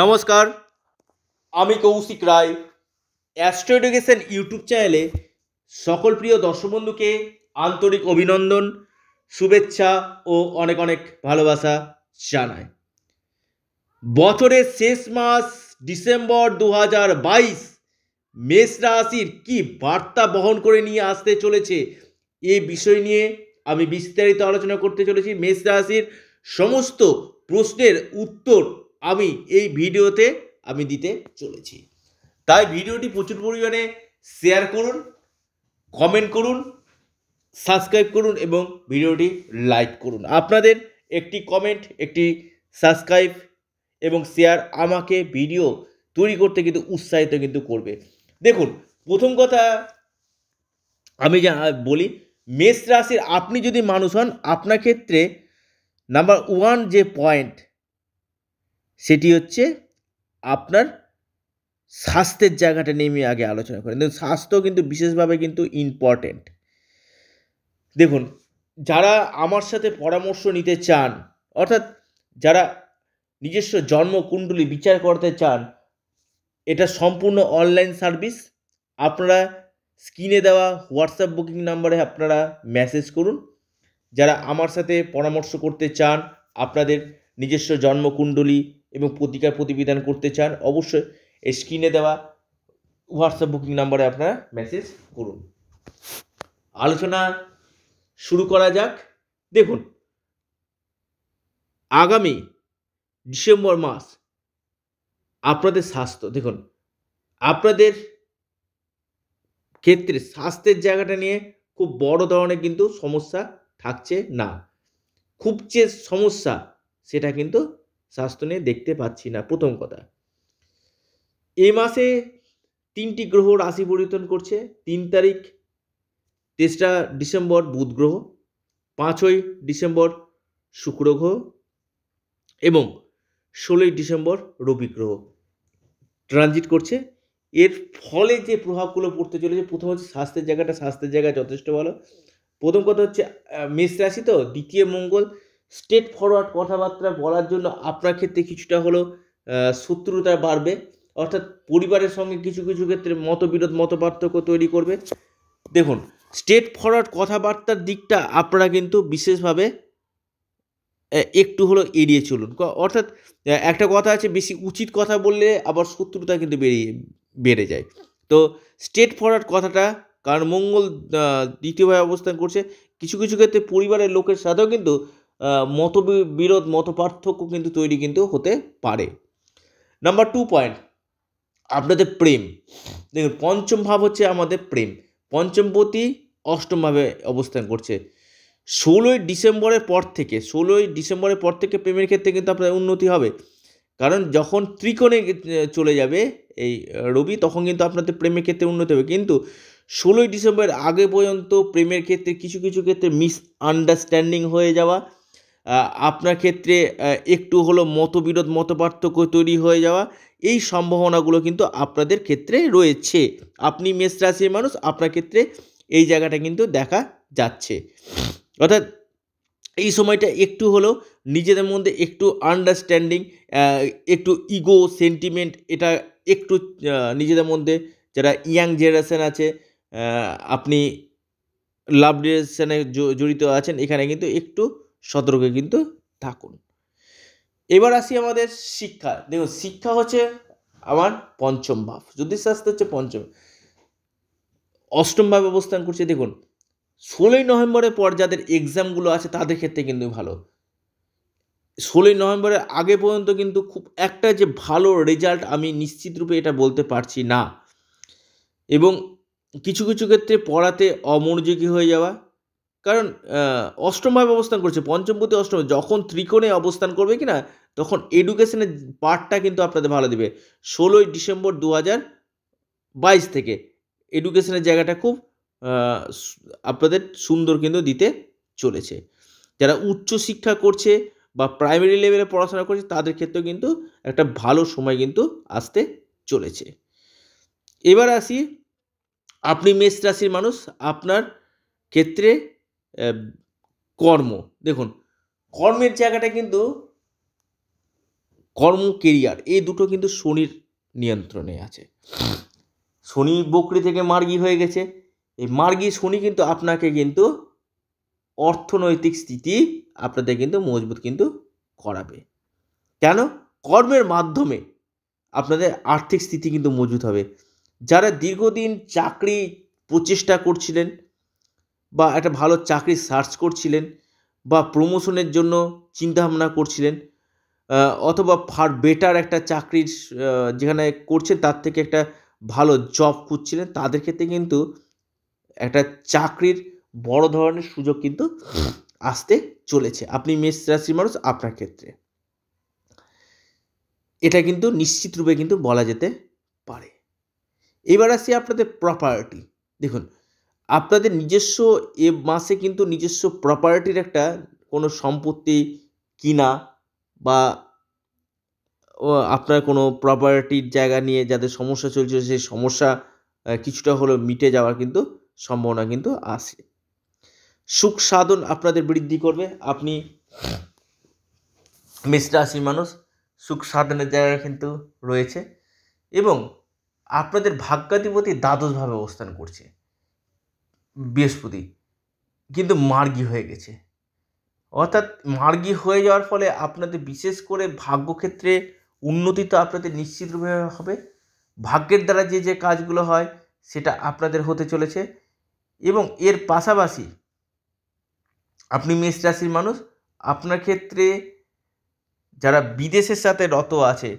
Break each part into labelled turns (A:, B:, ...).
A: নমস্কার আমি Koushik Roy astro education YouTube চ্যানেলে সকল প্রিয় দর্শক বন্ধুকে আন্তরিক অভিনন্দন শুভেচ্ছা ও অনেক অনেক ভালোবাসা জানায় বছরের শেষ মাস ডিসেম্বর দু হাজার বাইশ মেষ রাশির কী বার্তা বহন করে নিয়ে আসতে চলেছে এই বিষয় নিয়ে আমি বিস্তারিত আলোচনা করতে চলেছি মেষ রাশির সমস্ত প্রশ্নের উত্তর আমি এই ভিডিওতে আমি দিতে চলেছি তাই ভিডিওটি প্রচুর পরিমাণে শেয়ার করুন কমেন্ট করুন সাবস্ক্রাইব করুন এবং ভিডিওটি লাইক করুন আপনাদের একটি কমেন্ট একটি সাবস্ক্রাইব এবং শেয়ার আমাকে ভিডিও তৈরি করতে কিন্তু উৎসাহিত কিন্তু করবে দেখুন প্রথম কথা আমি যা বলি মেষ রাশির আপনি যদি মানুষ হন আপনার ক্ষেত্রে নাম্বার ওয়ান যে পয়েন্ট সেটি হচ্ছে আপনার স্বাস্থ্যের জায়গাটা নিয়ে আমি আগে আলোচনা করি দেখুন স্বাস্থ্য কিন্তু বিশেষভাবে কিন্তু ইম্পর্টেন্ট দেখুন যারা আমার সাথে পরামর্শ নিতে চান অর্থাৎ যারা নিজস্ব জন্মকুণ্ডলী বিচার করতে চান এটা সম্পূর্ণ অনলাইন সার্ভিস আপনারা স্ক্রিনে দেওয়া হোয়াটসঅ্যাপ বুকিং নাম্বারে আপনারা মেসেজ করুন যারা আমার সাথে পরামর্শ করতে চান আপনাদের নিজস্ব জন্মকুণ্ডলী এবং প্রতিকার প্রতিবিধান করতে চান অবশ্যই এই স্ক্রিনে দেওয়া হোয়াটসঅ্যাপ বুকিং নাম্বারে আপনারা মেসেজ করুন আলোচনা শুরু করা যাক দেখুন আগামী ডিসেম্বর মাস আপনাদের স্বাস্থ্য দেখুন আপনাদের ক্ষেত্রে স্বাস্থ্যের জায়গাটা নিয়ে খুব বড় ধরনের কিন্তু সমস্যা থাকছে না খুব যে সমস্যা সেটা কিন্তু নিয়ে দেখতে পাচ্ছি না প্রথম কথা এ মাসে তিনটি গ্রহ রাশি পরিবর্তন করছে তিন তারিখ তেসরা ডিসেম্বর বুধ গ্রহ পাঁচই ডিসেম্বর শুক্র গ্রহ এবং ষোলোই ডিসেম্বর রবি গ্রহ ট্রানজিট করছে এর ফলে যে প্রভাবগুলো পড়তে চলেছে প্রথম হচ্ছে স্বাস্থ্যের জায়গাটা স্বাস্থ্যের জায়গা যথেষ্ট ভালো প্রথম কথা হচ্ছে মেষ রাশি তো দ্বিতীয় মঙ্গল স্টেট ফরওয়ার্ড কথাবার্তা বলার জন্য আপনার ক্ষেত্রে কিছুটা হলো শত্রুতা বাড়বে অর্থাৎ পরিবারের সঙ্গে কিছু কিছু ক্ষেত্রে মতবিরোধ মত পার্থক্য তৈরি করবে দেখুন স্টেট ফরওয়ার্ড কথাবার্তার দিকটা আপনারা কিন্তু বিশেষভাবে একটু হলো এড়িয়ে চলুন অর্থাৎ একটা কথা আছে বেশি উচিত কথা বললে আবার শত্রুতা কিন্তু বেরিয়ে বেড়ে যায় তো স্টেট ফরওয়ার্ড কথাটা কারণ মঙ্গল দ্বিতীয়ভাবে অবস্থান করছে কিছু কিছু ক্ষেত্রে পরিবারের লোকের সাথেও কিন্তু মত বিরোধ মত পার্থক্য কিন্তু তৈরি কিন্তু হতে পারে নাম্বার টু পয়েন্ট আপনাদের প্রেম দেখুন পঞ্চম ভাব হচ্ছে আমাদের প্রেম পঞ্চমপতি অষ্টমভাবে অবস্থান করছে ষোলোই ডিসেম্বরের পর থেকে ষোলোই ডিসেম্বরের পর থেকে প্রেমের ক্ষেত্রে কিন্তু আপনার উন্নতি হবে কারণ যখন ত্রিকোণে চলে যাবে এই রবি তখন কিন্তু আপনাদের প্রেমের ক্ষেত্রে উন্নতি হবে কিন্তু ষোলোই ডিসেম্বর আগে পর্যন্ত প্রেমের ক্ষেত্রে কিছু কিছু ক্ষেত্রে মিস আন্ডারস্ট্যান্ডিং হয়ে যাওয়া আপনার ক্ষেত্রে একটু হলো মতবিরোধ মতপার্থক্য তৈরি হয়ে যাওয়া এই সম্ভাবনাগুলো কিন্তু আপনাদের ক্ষেত্রে রয়েছে আপনি মেষ রাশির মানুষ আপনার ক্ষেত্রে এই জায়গাটা কিন্তু দেখা যাচ্ছে অর্থাৎ এই সময়টা একটু হলো নিজেদের মধ্যে একটু আন্ডারস্ট্যান্ডিং একটু ইগো সেন্টিমেন্ট এটা একটু নিজেদের মধ্যে যারা ইয়াং জেনারেশান আছে আপনি লাভ ডিরেকশানে জড়িত আছেন এখানে কিন্তু একটু সতর্কে কিন্তু থাকুন এবার আসি আমাদের শিক্ষা দেখুন শিক্ষা হচ্ছে আমার পঞ্চম ভাব জ্যোতিষশাস্ত্র হচ্ছে পঞ্চম অষ্টম ভাবে অবস্থান করছে দেখুন ষোলোই নভেম্বরের পর যাদের এক্সামগুলো আছে তাদের ক্ষেত্রে কিন্তু ভালো ষোলোই নভেম্বরের আগে পর্যন্ত কিন্তু খুব একটা যে ভালো রেজাল্ট আমি নিশ্চিত রূপে এটা বলতে পারছি না এবং কিছু কিছু ক্ষেত্রে পড়াতে অমনোযোগী হয়ে যাওয়া কারণ অষ্টমভাবে অবস্থান করছে পঞ্চমপতি অষ্টম যখন ত্রিকোণে অবস্থান করবে কি না তখন এডুকেশনের পার্টটা কিন্তু আপনাদের ভালো দেবে ষোলোই ডিসেম্বর দু হাজার বাইশ থেকে এডুকেশনের জায়গাটা খুব আপনাদের সুন্দর কিন্তু দিতে চলেছে যারা উচ্চশিক্ষা করছে বা প্রাইমারি লেভেলে পড়াশোনা করছে তাদের ক্ষেত্রে কিন্তু একটা ভালো সময় কিন্তু আসতে চলেছে এবার আসি আপনি মেষ রাশির মানুষ আপনার ক্ষেত্রে কর্ম দেখুন কর্মের জায়গাটা কিন্তু কর্ম কেরিয়ার এই দুটো কিন্তু শনির নিয়ন্ত্রণে আছে শনি বকরি থেকে মার্গি হয়ে গেছে এই মার্গি শনি কিন্তু আপনাকে কিন্তু অর্থনৈতিক স্থিতি আপনাদের কিন্তু মজবুত কিন্তু করাবে কেন কর্মের মাধ্যমে আপনাদের আর্থিক স্থিতি কিন্তু মজবুত হবে যারা দীর্ঘদিন চাকরি প্রচেষ্টা করছিলেন বা একটা ভালো চাকরি সার্চ করছিলেন বা প্রমোশনের জন্য চিন্তাভাবনা করছিলেন অথবা ফার বেটার একটা চাকরির যেখানে করছেন তার থেকে একটা ভালো জব খুঁজছিলেন তাদের ক্ষেত্রে কিন্তু একটা চাকরির বড় ধরনের সুযোগ কিন্তু আসতে চলেছে আপনি মেষ রাশির মানুষ আপনার ক্ষেত্রে এটা কিন্তু নিশ্চিত রূপে কিন্তু বলা যেতে পারে এবার আসি আপনাদের প্রপার্টি দেখুন আপনাদের নিজস্ব এ মাসে কিন্তু নিজস্ব প্রপার্টির একটা কোনো সম্পত্তি কিনা বা আপনার কোনো প্রপার্টির জায়গা নিয়ে যাদের সমস্যা চলছে সেই সমস্যা কিছুটা হলেও মিটে যাওয়ার কিন্তু সম্ভাবনা কিন্তু আছে সুখ সাধন আপনাদের বৃদ্ধি করবে আপনি মেষ রাশির মানুষ সুখ সাধনের জায়গা কিন্তু রয়েছে এবং আপনাদের ভাগ্যাধিপতি দ্বাদশভাবে অবস্থান করছে বৃহস্পতি কিন্তু মার্গি হয়ে গেছে অর্থাৎ মার্গি হয়ে যাওয়ার ফলে আপনাদের বিশেষ করে ভাগ্যক্ষেত্রে উন্নতি তো আপনাদের নিশ্চিতভাবে হবে ভাগ্যের দ্বারা যে যে কাজগুলো হয় সেটা আপনাদের হতে চলেছে এবং এর পাশাপাশি আপনি মেষ রাশির মানুষ আপনার ক্ষেত্রে যারা বিদেশের সাথে রত আছে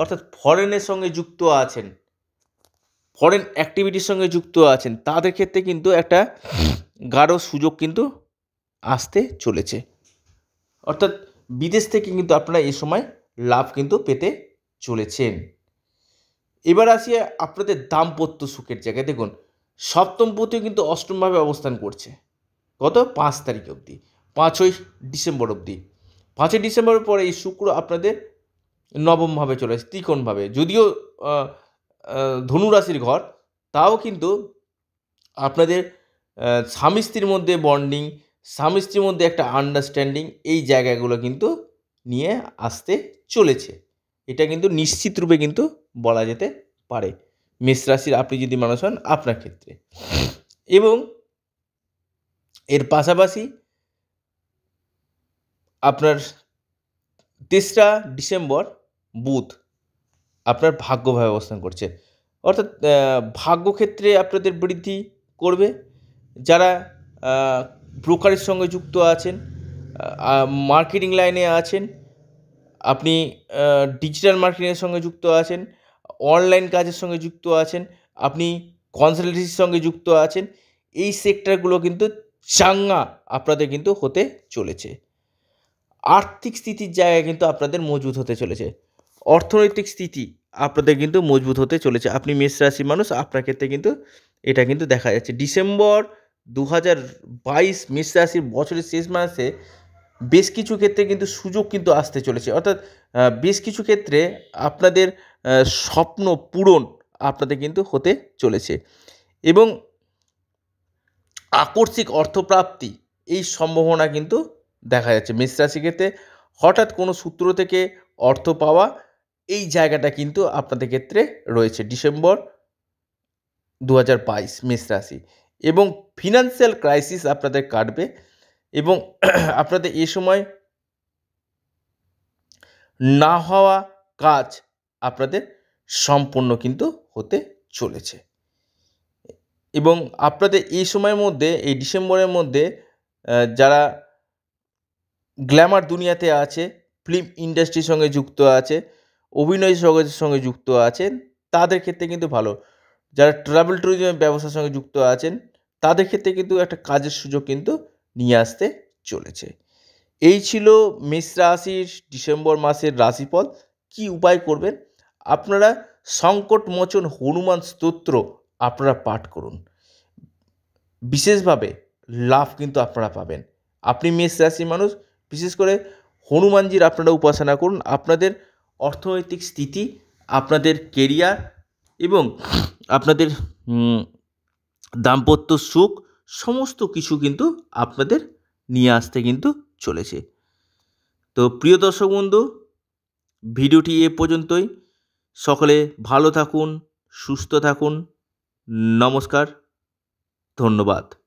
A: অর্থাৎ ফরেনের সঙ্গে যুক্ত আছেন ফরেন অ্যাক্টিভিটির সঙ্গে যুক্ত আছেন তাদের ক্ষেত্রে কিন্তু একটা গাঢ় সুযোগ কিন্তু আসতে চলেছে অর্থাৎ বিদেশ থেকে কিন্তু আপনারা এ সময় লাভ কিন্তু পেতে চলেছেন এবার আসি আপনাদের দাম্পত্য সুখের জায়গায় দেখুন সপ্তম পতিও কিন্তু অষ্টমভাবে অবস্থান করছে গত পাঁচ তারিখ অবধি পাঁচই ডিসেম্বর অবধি পাঁচই ডিসেম্বরের পরে এই শুক্র আপনাদের নবমভাবে চলে আসে ত্রিকোণভাবে যদিও ধনুরাশির ঘর তাও কিন্তু আপনাদের স্বামী স্ত্রীর মধ্যে বন্ডিং স্বামী স্ত্রীর মধ্যে একটা আন্ডারস্ট্যান্ডিং এই জায়গাগুলো কিন্তু নিয়ে আসতে চলেছে এটা কিন্তু নিশ্চিত রূপে কিন্তু বলা যেতে পারে মেষ রাশির আপনি যদি মানুষ হন আপনার ক্ষেত্রে এবং এর পাশাপাশি আপনার তেসরা ডিসেম্বর বুথ আপনার ভাগ্যভাবে অবস্থান করছে অর্থাৎ ভাগ্যক্ষেত্রে আপনাদের বৃদ্ধি করবে যারা ব্রোকারের সঙ্গে যুক্ত আছেন মার্কেটিং লাইনে আছেন আপনি ডিজিটাল মার্কেটিংয়ের সঙ্গে যুক্ত আছেন অনলাইন কাজের সঙ্গে যুক্ত আছেন আপনি কনসালটেন্সির সঙ্গে যুক্ত আছেন এই সেক্টরগুলো কিন্তু চাঙ্গা আপনাদের কিন্তু হতে চলেছে আর্থিক স্থিতির জায়গায় কিন্তু আপনাদের মজুদ হতে চলেছে অর্থনৈতিক স্থিতি আপনাদের কিন্তু মজবুত হতে চলেছে আপনি মেষ রাশির মানুষ আপনার ক্ষেত্রে কিন্তু এটা কিন্তু দেখা যাচ্ছে ডিসেম্বর দু হাজার বাইশ মেষ রাশির বছরের শেষ মাসে বেশ কিছু ক্ষেত্রে কিন্তু সুযোগ কিন্তু আসতে চলেছে অর্থাৎ বেশ কিছু ক্ষেত্রে আপনাদের স্বপ্ন পূরণ আপনাদের কিন্তু হতে চলেছে এবং আকস্মিক অর্থপ্রাপ্তি এই সম্ভাবনা কিন্তু দেখা যাচ্ছে মেষ রাশি ক্ষেত্রে হঠাৎ কোনো সূত্র থেকে অর্থ পাওয়া এই জায়গাটা কিন্তু আপনাদের ক্ষেত্রে রয়েছে ডিসেম্বর দু হাজার বাইশ মেষ রাশি এবং ফিনান্সিয়াল ক্রাইসিস আপনাদের কাটবে এবং আপনাদের এ সময় না হওয়া কাজ আপনাদের সম্পূর্ণ কিন্তু হতে চলেছে এবং আপনাদের এই সময়ের মধ্যে এই ডিসেম্বরের মধ্যে যারা গ্ল্যামার দুনিয়াতে আছে ফিল্ম ইন্ডাস্ট্রির সঙ্গে যুক্ত আছে অভিনয় জগতের সঙ্গে যুক্ত আছেন তাদের ক্ষেত্রে কিন্তু ভালো যারা ট্রাভেল ট্যুরিজমের ব্যবসার সঙ্গে যুক্ত আছেন তাদের ক্ষেত্রে কিন্তু একটা কাজের সুযোগ কিন্তু নিয়ে আসতে চলেছে এই ছিল মেষ রাশির ডিসেম্বর মাসের রাশিফল কি উপায় করবেন আপনারা সংকটমোচন হনুমান স্তোত্র আপনারা পাঠ করুন বিশেষভাবে লাভ কিন্তু আপনারা পাবেন আপনি মেষ রাশির মানুষ বিশেষ করে হনুমানজির আপনারা উপাসনা করুন আপনাদের অর্থনৈতিক স্থিতি আপনাদের কেরিয়ার এবং আপনাদের দাম্পত্য সুখ সমস্ত কিছু কিন্তু আপনাদের নিয়ে আসতে কিন্তু চলেছে তো প্রিয় দর্শক বন্ধু ভিডিওটি এ পর্যন্তই সকলে ভালো থাকুন সুস্থ থাকুন নমস্কার ধন্যবাদ